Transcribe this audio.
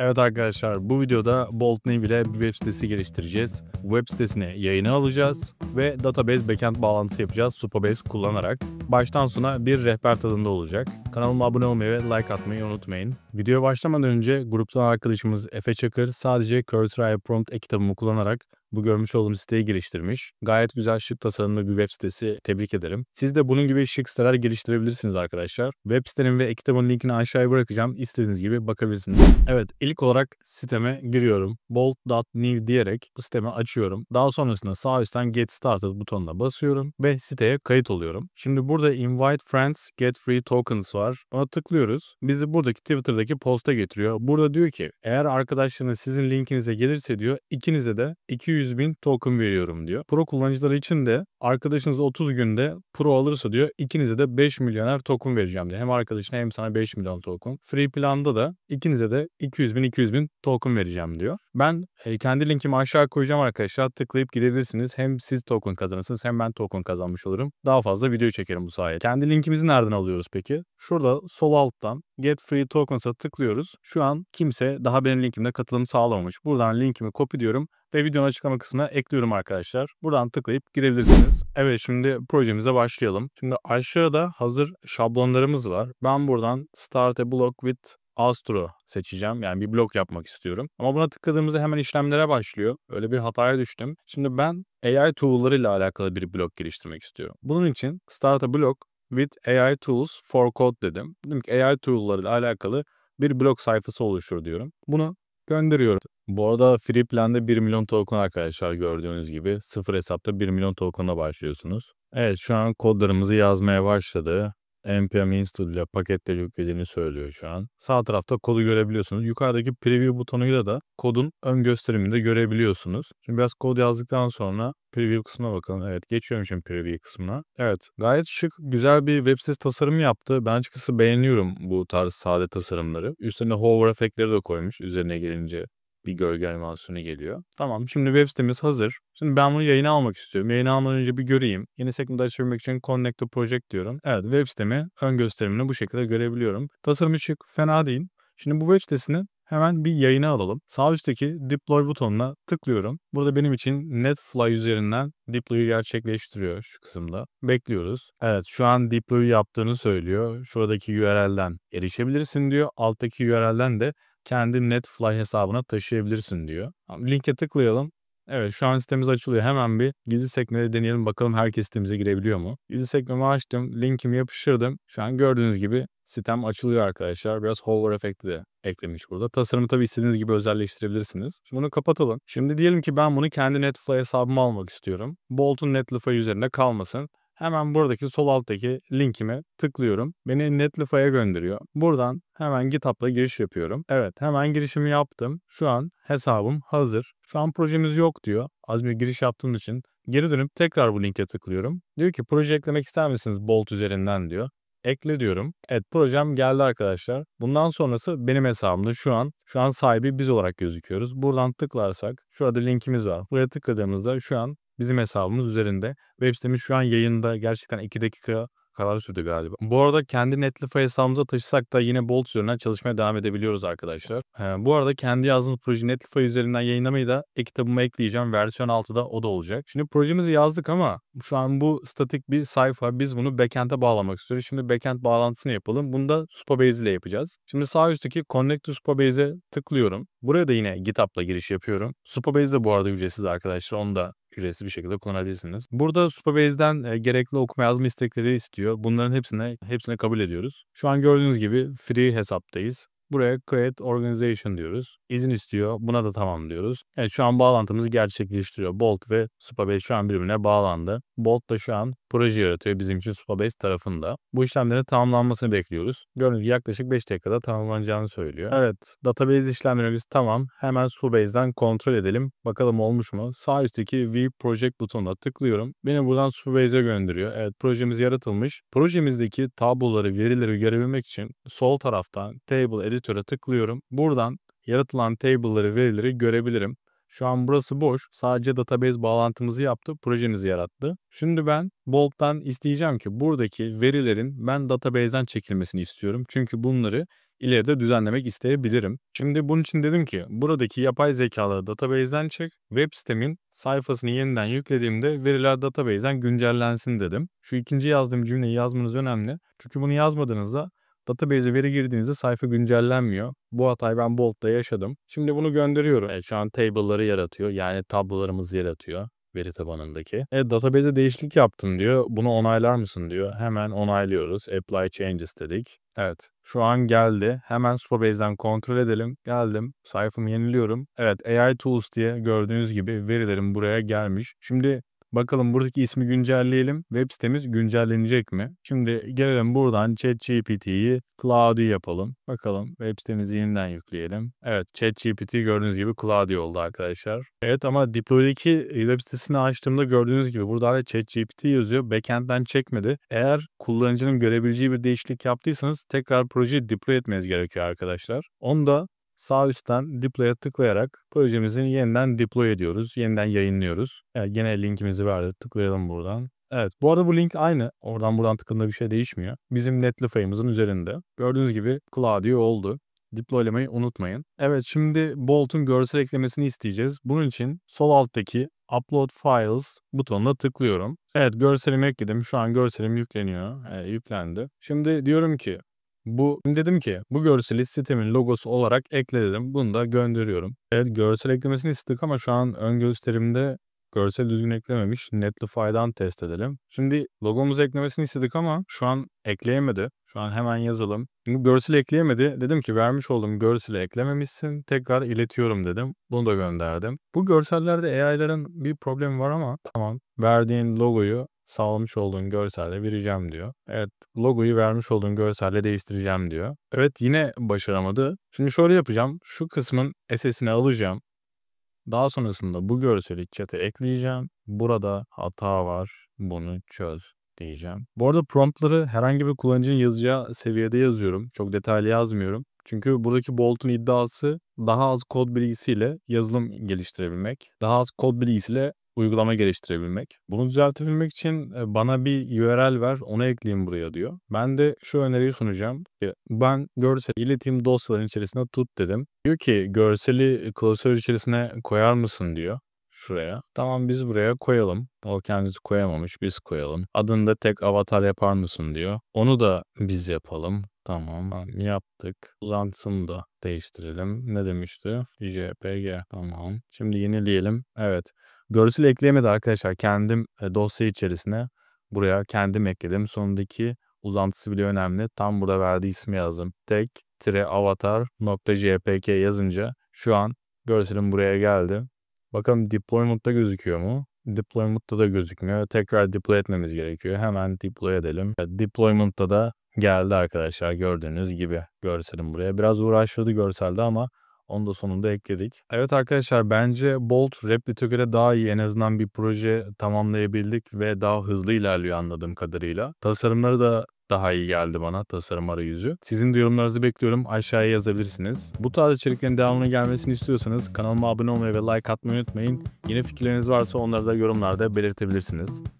Evet arkadaşlar bu videoda Bolt New ile bir web sitesi geliştireceğiz. Web sitesine yayını alacağız ve database backend bağlantısı yapacağız Supabase kullanarak baştan sona bir rehber tadında olacak. Kanalıma abone olmayı ve like atmayı unutmayın. Videoya başlamadan önce gruptan arkadaşımız Efe Çakır sadece Cursor'ı Prompt ekitabımı kullanarak bu görmüş olduğunuz siteyi geliştirmiş. Gayet güzel şık tasarımlı bir web sitesi tebrik ederim. Siz de bunun gibi şık siteler geliştirebilirsiniz arkadaşlar. Web sitenin ve ekitabın linkini aşağıya bırakacağım. İstediğiniz gibi bakabilirsiniz. Evet ilk olarak siteme giriyorum. bold.new diyerek bu sitemi açıyorum. Daha sonrasında sağ üstten get started butonuna basıyorum ve siteye kayıt oluyorum. Şimdi burada Burada invite friends, get free tokens var. Ona tıklıyoruz. Bizi buradaki Twitter'daki posta getiriyor. Burada diyor ki eğer arkadaşlarınız sizin linkinize gelirse diyor ikinize de 200 bin token veriyorum diyor. Pro kullanıcıları için de arkadaşınız 30 günde pro alırsa diyor ikinize de 5 milyoner token vereceğim diyor. Hem arkadaşına hem sana 5 milyon token. Free planda da ikinize de 200 bin 200 bin token vereceğim diyor. Ben e, kendi linkimi aşağı koyacağım arkadaşlar. Tıklayıp gidebilirsiniz. Hem siz token kazanırsınız hem ben token kazanmış olurum. Daha fazla video çekerim bu sayede. Kendi linkimizi nereden alıyoruz peki? Şurada sol alttan Get Free Tokens'a tıklıyoruz. Şu an kimse daha benim linkimde katılım sağlamamış. Buradan linkimi kopyalıyorum ve videonun açıklama kısmına ekliyorum arkadaşlar. Buradan tıklayıp gidebilirsiniz. Evet şimdi projemize başlayalım. Şimdi aşağıda hazır şablonlarımız var. Ben buradan Start a Block with Astro seçeceğim. Yani bir blok yapmak istiyorum. Ama buna tıkladığımızda hemen işlemlere başlıyor. Öyle bir hataya düştüm. Şimdi ben AI ile alakalı bir blok geliştirmek istiyorum. Bunun için Start a Block with AI Tools for Code dedim. Dedim ki AI ile alakalı bir blok sayfası oluşur diyorum. Bunu gönderiyorum. Bu arada Free Plan'da 1 milyon token arkadaşlar gördüğünüz gibi sıfır hesapta 1 milyon token'a başlıyorsunuz. Evet şu an kodlarımızı yazmaya başladı npm install ile paketleri yüklediğini söylüyor şu an. Sağ tarafta kodu görebiliyorsunuz. Yukarıdaki preview butonuyla da kodun ön gösterimini de görebiliyorsunuz. Şimdi biraz kod yazdıktan sonra preview kısmına bakalım. Evet geçiyorum şimdi preview kısmına. Evet gayet şık güzel bir web sitesi tasarımı yaptı. Ben açıkçası beğeniyorum bu tarz sade tasarımları. Üstüne hover efektleri de koymuş üzerine gelince bir gölge animasyonu geliyor. Tamam şimdi web sitemiz hazır. Şimdi ben bunu yayına almak istiyorum. Yayına almadan önce bir göreyim. Yeni segment açabilmek için Connect to Project diyorum. Evet web sitemi ön gösterimini bu şekilde görebiliyorum. Tasarım şık fena değil. Şimdi bu web sitesini hemen bir yayına alalım. Sağ üstteki deploy butonuna tıklıyorum. Burada benim için Netfly üzerinden deploy'u gerçekleştiriyor şu kısımda. Bekliyoruz. Evet şu an deploy'u yaptığını söylüyor. Şuradaki URL'den erişebilirsin diyor. Alttaki URL'den de kendi Netfly hesabına taşıyabilirsin diyor. Linke tıklayalım. Evet şu an sitemiz açılıyor. Hemen bir gizli sekmede deneyelim bakalım herkes sitemize girebiliyor mu? Gizli sekmemi açtım. Linkimi yapıştırdım. Şu an gördüğünüz gibi sitem açılıyor arkadaşlar. Biraz hover efekti de eklemiş burada. Tasarımı tabii istediğiniz gibi özelleştirebilirsiniz. Şimdi bunu kapatalım. Şimdi diyelim ki ben bunu kendi Netfly hesabıma almak istiyorum. Bolt'un Netlify üzerinde kalmasın. Hemen buradaki sol alttaki linkime tıklıyorum. Beni Netlify'a gönderiyor. Buradan hemen GitHub'la giriş yapıyorum. Evet hemen girişimi yaptım. Şu an hesabım hazır. Şu an projemiz yok diyor. Az bir giriş yaptığım için. Geri dönüp tekrar bu linke tıklıyorum. Diyor ki proje eklemek ister misiniz Bolt üzerinden diyor ekle diyorum. Evet projem geldi arkadaşlar. Bundan sonrası benim hesabımda şu an. Şu an sahibi biz olarak gözüküyoruz. Buradan tıklarsak şurada linkimiz var. Buraya tıkladığımızda şu an Bizim hesabımız üzerinde. Web sitemiz şu an yayında. Gerçekten 2 dakika kadar sürdü galiba. Bu arada kendi Netlify hesabımıza taşısak da yine Bolt üzerinden çalışmaya devam edebiliyoruz arkadaşlar. Ee, bu arada kendi yazdığımız proje Netlify üzerinden yayınlamayı da e-kitabıma ekleyeceğim. Versiyon 6'da o da olacak. Şimdi projemizi yazdık ama şu an bu statik bir sayfa. Biz bunu backend'e bağlamak istiyoruz. Şimdi backend bağlantısını yapalım. Bunu da Supabase ile yapacağız. Şimdi sağ üstteki Connect to Supabase'e tıklıyorum. Buraya da yine GitHub'la giriş yapıyorum. Supabase de bu arada ücretsiz arkadaşlar. Onu da ücretsiz bir şekilde kullanabilirsiniz. Burada Superbase'den gerekli okuma yazma istekleri istiyor. Bunların hepsine hepsine kabul ediyoruz. Şu an gördüğünüz gibi free hesaptayız. Buraya create organization diyoruz. İzin istiyor. Buna da tamam diyoruz. Evet şu an bağlantımızı gerçekleştiriyor. Bolt ve Supabase şu an birbirine bağlandı. Bolt da şu an proje yaratıyor bizim için Supabase tarafında. Bu işlemlerin tamamlanmasını bekliyoruz. Gördüğünüz gibi yaklaşık 5 dakikada tamamlanacağını söylüyor. Evet database işlemlerimiz tamam. Hemen Subase'den kontrol edelim. Bakalım olmuş mu? Sağ üstteki View Project butonuna tıklıyorum. Beni buradan Subase'e gönderiyor. Evet projemiz yaratılmış. Projemizdeki tabloları, verileri görebilmek için sol taraftan Table Edit Editor'a tıklıyorum. Buradan yaratılan table'ları, verileri görebilirim. Şu an burası boş. Sadece database bağlantımızı yaptı, projemizi yarattı. Şimdi ben Bolt'tan isteyeceğim ki buradaki verilerin ben database'den çekilmesini istiyorum. Çünkü bunları ileride düzenlemek isteyebilirim. Şimdi bunun için dedim ki buradaki yapay zekaları database'den çek, web sitemin sayfasını yeniden yüklediğimde veriler database'den güncellensin dedim. Şu ikinci yazdığım cümleyi yazmanız önemli. Çünkü bunu yazmadığınızda Database'e veri girdiğinizde sayfa güncellenmiyor. Bu hatayı ben Bolt'ta yaşadım. Şimdi bunu gönderiyorum. E, şu an table'ları yaratıyor. Yani tablolarımızı yaratıyor veri tabanındaki. E, database'e değişiklik yaptın diyor. Bunu onaylar mısın diyor. Hemen onaylıyoruz. Apply changes dedik. Evet. Şu an geldi. Hemen Superbase'den kontrol edelim. Geldim. Sayfamı yeniliyorum. Evet AI Tools diye gördüğünüz gibi verilerim buraya gelmiş. Şimdi Bakalım buradaki ismi güncelleyelim. Web sitemiz güncellenecek mi? Şimdi gelelim buradan ChatGPT'yi Cloudy yapalım. Bakalım web sitemizi yeniden yükleyelim. Evet ChatGPT gördüğünüz gibi Cloudy oldu arkadaşlar. Evet ama Diplo'daki web sitesini açtığımda gördüğünüz gibi burada da ChatGPT yazıyor. Backend'den çekmedi. Eğer kullanıcının görebileceği bir değişiklik yaptıysanız tekrar projeyi deploy etmeniz gerekiyor arkadaşlar. Onu da sağ üstten deploy'a tıklayarak projemizin yeniden deploy ediyoruz. Yeniden yayınlıyoruz. Evet, gene linkimizi verdi. Tıklayalım buradan. Evet bu arada bu link aynı. Oradan buradan tıkladığında bir şey değişmiyor. Bizim Netlify'ımızın üzerinde. Gördüğünüz gibi Claudio oldu. Deploylamayı unutmayın. Evet şimdi Bolt'un görsel eklemesini isteyeceğiz. Bunun için sol alttaki Upload Files butonuna tıklıyorum. Evet görselimi ekledim. Şu an görselim yükleniyor. E, yüklendi. Şimdi diyorum ki bu dedim ki bu görseli sitemin logosu olarak ekle dedim. Bunu da gönderiyorum. Evet görsel eklemesini istedik ama şu an ön gösterimde görsel düzgün eklememiş. Netlify'dan test edelim. Şimdi logomuzu eklemesini istedik ama şu an ekleyemedi. Şu an hemen yazalım. Çünkü görsel ekleyemedi. Dedim ki vermiş olduğum görseli eklememişsin. Tekrar iletiyorum dedim. Bunu da gönderdim. Bu görsellerde AI'ların bir problemi var ama tamam. Verdiğin logoyu sağlamış olduğun görselle vereceğim diyor. Evet logoyu vermiş olduğun görselle değiştireceğim diyor. Evet yine başaramadı. Şimdi şöyle yapacağım. Şu kısmın SS'ini alacağım. Daha sonrasında bu görseli chat'e ekleyeceğim. Burada hata var. Bunu çöz diyeceğim. Bu arada promptları herhangi bir kullanıcının yazacağı seviyede yazıyorum. Çok detaylı yazmıyorum. Çünkü buradaki Bolt'un iddiası daha az kod bilgisiyle yazılım geliştirebilmek. Daha az kod bilgisiyle uygulama geliştirebilmek. Bunu düzeltebilmek için e, bana bir URL ver onu ekleyeyim buraya diyor. Ben de şu öneriyi sunacağım. Ben görseli iletim dosyaların içerisinde tut dedim. Diyor ki görseli e, klasör içerisine koyar mısın diyor şuraya. Tamam biz buraya koyalım. O kendisi koyamamış biz koyalım. Adını da tek avatar yapar mısın diyor. Onu da biz yapalım. Tamam yaptık. Uzantısını da değiştirelim. Ne demişti? JPG. Tamam. Şimdi yenileyelim. Evet. Görsel ekleyemedi arkadaşlar. Kendim e, dosya içerisine buraya kendim ekledim. Sonundaki uzantısı bile önemli. Tam burada verdiği ismi yazdım. Tek tire avatar nokta jpk yazınca şu an görselim buraya geldi. Bakalım deployment'ta gözüküyor mu? Deployment'ta da gözükmüyor. Tekrar deploy etmemiz gerekiyor. Hemen deploy edelim. Deployment'ta da geldi arkadaşlar gördüğünüz gibi görselim buraya. Biraz uğraştırdı görselde ama onu da sonunda ekledik. Evet arkadaşlar bence Bolt Replit'e göre daha iyi. En azından bir proje tamamlayabildik ve daha hızlı ilerliyor anladığım kadarıyla. Tasarımları da daha iyi geldi bana tasarım arayüzü. Sizin de yorumlarınızı bekliyorum. Aşağıya yazabilirsiniz. Bu tarz içeriklerin devamına gelmesini istiyorsanız kanalıma abone olmayı ve like atmayı unutmayın. Yeni fikirleriniz varsa onları da yorumlarda belirtebilirsiniz.